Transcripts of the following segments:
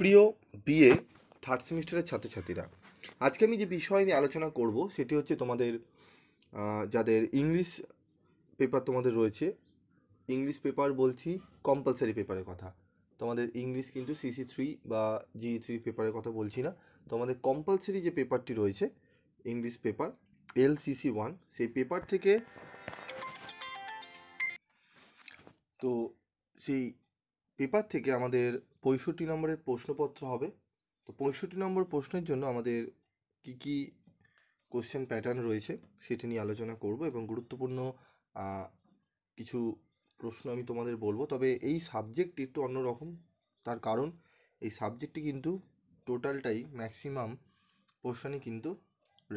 প্রিয় BA third সেমিস্টারের ছাত্রছাত্রীরা আজকে আমি যে বিষয় নিয়ে আলোচনা করব সেটি হচ্ছে তোমাদের যাদের ইংলিশ পেপার তোমাদের রয়েছে ইংলিশ পেপার বলছি কম্পালসারি পেপারের কথা তোমাদের ইংলিশ কিন্তু সিসি থ্রি বা জি থ্রি পেপারের কথা বলছি না তোমাদের কম্পালসারি যে পেপারটি রয়েছে English paper L C C one সেই পেপার থেকে তো সেই পেপার থেকে আমাদের পঁয়ষট্টি নম্বরের প্রশ্নপত্র হবে তো পঁয়ষট্টি নম্বর প্রশ্নের জন্য আমাদের কি কি কোশ্চেন প্যাটার্ন রয়েছে সেটি নিয়ে আলোচনা করব এবং গুরুত্বপূর্ণ কিছু প্রশ্ন আমি তোমাদের বলবো তবে এই সাবজেক্ট একটু অন্যরকম তার কারণ এই সাবজেক্টটি কিন্তু টোটালটাই ম্যাক্সিমাম পোর্শনই কিন্তু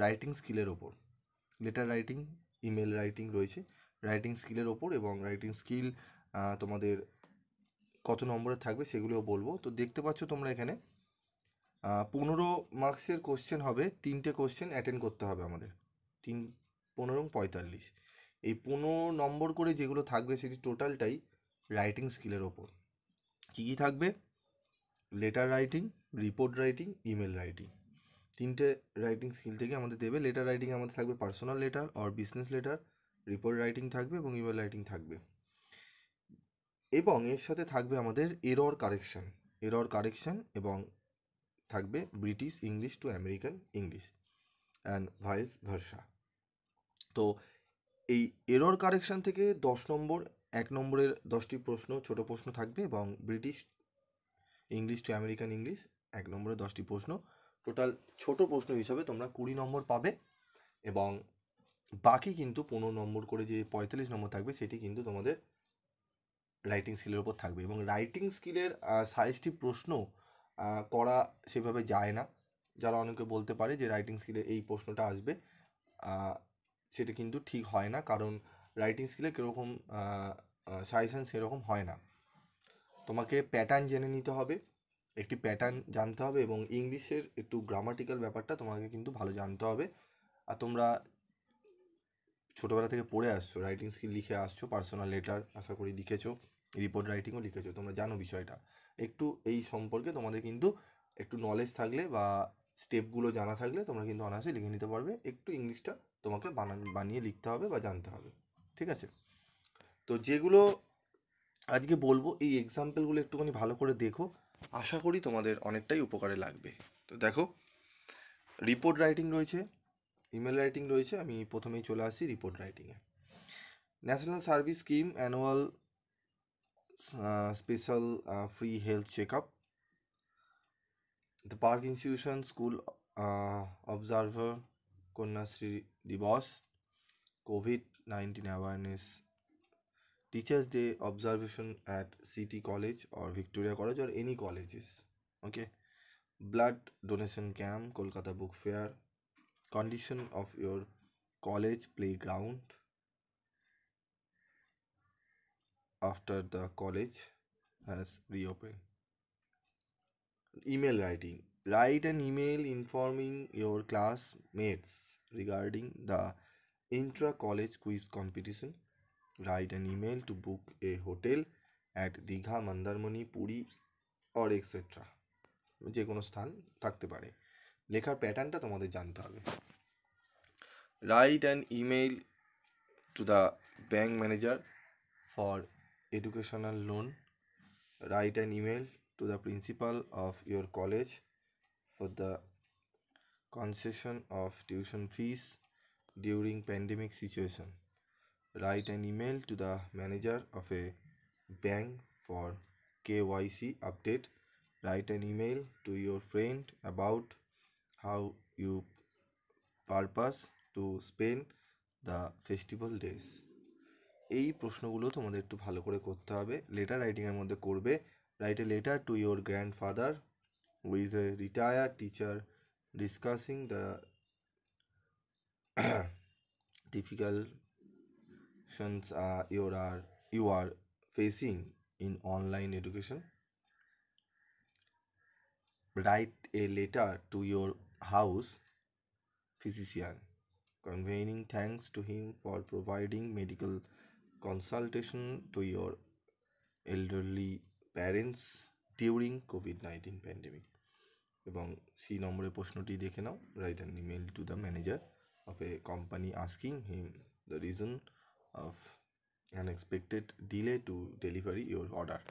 রাইটিং স্কিলের ওপর লেটার রাইটিং ইমেল রাইটিং রয়েছে রাইটিং স্কিলের ওপর এবং রাইটিং স্কিল তোমাদের কত নম্বরে থাকবে সেগুলোও বলবো তো দেখতে পাচ্ছ তোমরা এখানে পনেরো মার্কসের কোশ্চেন হবে তিনটে কোশ্চেন অ্যাটেন্ড করতে হবে আমাদের তিন পনেরো পঁয়তাল্লিশ এই পনেরো নম্বর করে যেগুলো থাকবে সেটি টোটালটাই রাইটিং স্কিলের ওপর কী কী থাকবে letter writing report writing email writing তিনটে রাইটিং স্কিল থেকে আমাদের দেবে লেটার রাইটিং আমাদের থাকবে personal letter or business letter report writing থাকবে এবং ইমেল রাইটিং থাকবে এবং এর সাথে থাকবে আমাদের এরর কারেকশান এরর কারেকশান এবং থাকবে British English to American English and vice versa তো এই এরর কারেকশান থেকে দশ নম্বর এক নম্বরের দশটি প্রশ্ন ছোট প্রশ্ন থাকবে এবং British English to American English এক নম্বরের দশটি প্রশ্ন টোটাল ছোট প্রশ্ন হিসাবে তোমরা কুড়ি নম্বর পাবে এবং বাকি কিন্তু পনেরো নম্বর করে যে পঁয়তাল্লিশ নম্বর থাকবে সেটি কিন্তু তোমাদের রাইটিং স্কিলের ওপর থাকবে এবং রাইটিং স্কিলের সাইজটি প্রশ্ন করা সেভাবে যায় না যারা অনেকে বলতে পারে যে রাইটিং স্কিলে এই প্রশ্নটা আসবে সেটা কিন্তু ঠিক হয় না কারণ রাইটিং স্কিলে কীরকম সাজেশান সেরকম হয় না তোমাকে প্যাটার্ন জেনে নিতে হবে একটি প্যাটার্ন জানতে হবে এবং ইংলিশের একটু গ্রামাটিক্যাল ব্যাপারটা তোমাকে কিন্তু ভালো জানতে হবে আর তোমরা ছোটোবেলা থেকে পড়ে আসছো রাইটিং স্কিল লিখে আসছো পার্সোনাল লেটার আশা করি লিখেছো রিপোর্ট রাইটিংও লিখেছো তোমরা জানো বিষয়টা একটু এই সম্পর্কে তোমাদের কিন্তু একটু নলেজ থাকলে বা স্টেপগুলো জানা থাকলে তোমরা কিন্তু অনায়াসে লিখে নিতে পারবে একটু ইংলিশটা তোমাকে বানান বানিয়ে লিখতে হবে বা জানতে হবে ঠিক আছে তো যেগুলো আজকে বলবো এই এক্সাম্পলগুলো একটুখানি ভালো করে দেখো আশা করি তোমাদের অনেকটাই উপকারে লাগবে তো দেখো রিপোর্ট রাইটিং রয়েছে ইমেল রাইটিং রয়েছে আমি প্রথমেই চলে আসি রিপোর্ট রাইটিংয়ে national service scheme annual uh, special uh, free health checkup. The park institution school uh, observer Konnasri Dibas, COVID 19 awareness, Teachers Day observation at City College or Victoria College or any colleges. Okay, blood donation camp, Kolkata Book Fair, condition of your college playground after the college has reopened. Email writing. Write an email informing your classmates regarding the intra college quiz competition. Write an email to book a hotel at Digha Mandarmani Puri or etcetera যে কোনো স্থান থাকতে পারে লেখার প্যাটার্নটা তোমাদের জানতে হবে write an email to the bank manager for educational loan write an email to the principal of your college for the concession of tuition fees during pandemic situation write an email to the manager of a bank for KYC update write an email to your friend about how you purpose to spend the festival days এই প্রশ্নগুলো তোমাদের একটু ভালো করে করতে হবে letter রাইটিংয়ের মধ্যে করবে write a letter to your grandfather who's a retire teacher discussing the difficulties your are you are facing in online education write a letter to your house physician conveying thanks to him for providing medical consultation to your elderly parents during COVID nineteen pandemic এবং C নম্বরের প্রশ্নটি দেখে নাও write an email to the manager of a company asking him the reason of unexpected delay two delivery your order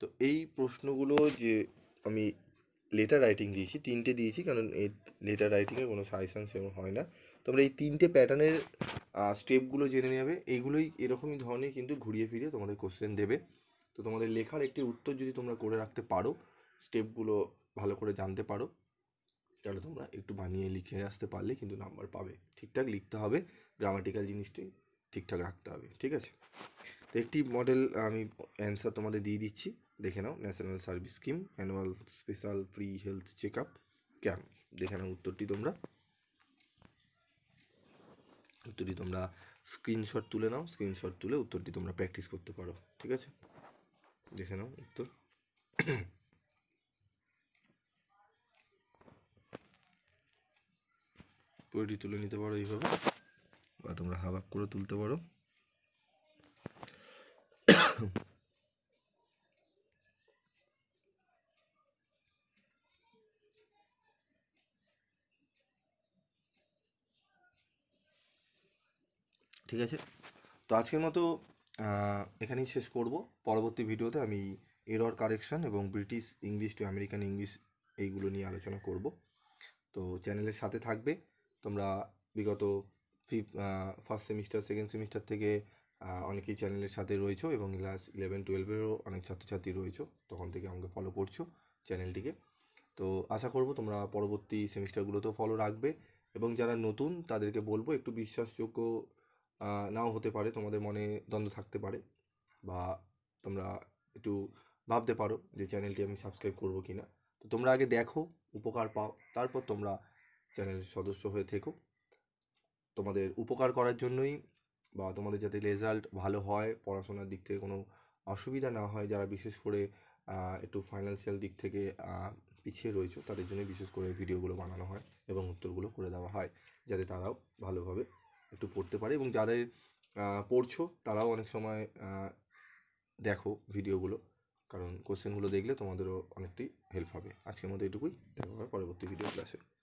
তো এই প্রশ্নগুলো যে আমি লেটার রাইটিং দিয়েছি তিনটে দিয়েছি কারণ এই লেটার রাইটিংয়ের কোনো সাজেশান সেরকম হয় না তোমরা এই তিনটে প্যাটার্নের স্টেপগুলো জেনে নেবে এইগুলোই এরকমই ধরনের কিন্তু ঘুরিয়ে ফিরিয়ে তোমাদের কোশ্চেন দেবে তো তোমাদের লেখার একটি উত্তর যদি তোমরা করে রাখতে পারো স্টেপগুলো ভালো করে জানতে পারো তাহলে তোমরা একটু বানিয়ে লিখে আসতে পারলে কিন্তু নাম্বার পাবে ঠিকঠাক লিখতে হবে গ্রামাটিক্যাল জিনিসটি ঠিকঠাক রাখতে হবে ঠিক আছে তো একটি মডেল আমি অ্যান্সার তোমাদের দিয়ে দিচ্ছি দেখে নাও national service scheme annual special free health check up camp দেখে নাও উত্তরটি তোমরা উত্তরটি তোমরা স্ক্রিনশট তুলে নাও স্ক্রিনশট তুলে উত্তরটি তোমরা প্র্যাকটিস করতে পারো ঠিক আছে দেখে নাও উত্তর পুরোটি তুলে নিতে পারো এইভাবে বা তোমরা হাবাক করে তুলতে পারো ঠিক আছে তো আজকের মতো এখানেই শেষ করব পরবর্তী ভিডিওতে আমি এরর কারেকশন এবং British English to American English এইগুলো নিয়ে আলোচনা করব তো চ্যানেলের সাথে থাকবে তোমরা বিগত ফিফ ফার্স্ট সেমিস্টার সেকেন্ড সেমিস্টার থেকে অনেকেই চ্যানেলের সাথে রয়েছো এবং ক্লাস ইলেভেন টুয়েলভেরও অনেক ছাত্রছাত্রী রয়েছো তখন থেকে আমাকে ফলো করছো চ্যানেলটিকে তো আশা করব তোমরা পরবর্তী সেমিস্টারগুলোতেও ফলো রাখবে এবং যারা নতুন তাদেরকে বলবো একটু বিশ্বাসযোগ্য নাও হতে পারে তোমাদের মনে দ্বন্দ্ব থাকতে পারে বা তোমরা একটু ভাবতে পারো যে চ্যানেলটি আমি সাবস্ক্রাইব করব কি না তো তোমরা আগে দেখো উপকার পাও তারপর তোমরা চ্যানেলের সদস্য হয়ে থেকো তোমাদের উপকার করার জন্যই বা তোমাদের যাতে রেজাল্ট ভালো হয় পড়াশোনার দিক থেকে কোনো অসুবিধা না হয় যারা বিশেষ করে একটু ফাইন্যান্সিয়াল দিক থেকে পিছিয়ে রয়েছে তাদের জন্য বিশেষ করে ভিডিওগুলো বানানো হয় এবং উত্তরগুলো করে দেওয়া হয় যাতে তারাও ভালোভাবে একটু পড়তে পারে এবং যাদের পড়ছো তারাও অনেক সময় দেখো ভিডিওগুলো কারণ কোশ্চেনগুলো দেখলে তোমাদেরও অনেকটাই হেল্প হবে আজকের মতো এটুকুই দেখা হবে পরবর্তী ভিডিও ক্লাসে